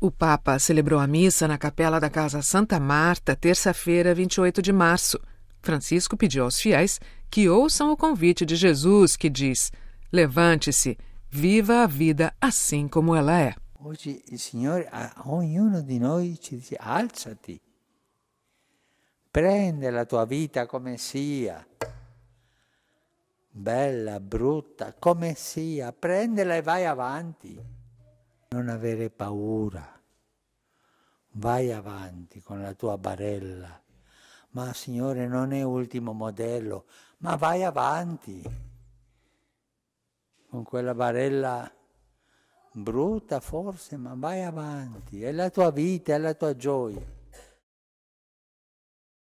O Papa celebrou a missa na capela da Casa Santa Marta, terça-feira, 28 de março. Francisco pediu aos fiéis que ouçam o convite de Jesus, que diz: Levante-se, viva a vida assim como ela é. Hoje, o Senhor, a ognuno de nós, te diz: alzati, prende la tua vita come sia, bella, brutta, come sia, prendela e vai avanti. non avere paura. Vai avanti con la tua barella. Ma Signore non è ultimo modello, ma vai avanti con quella barella brutta forse, ma vai avanti, è la tua vita, è la tua gioia.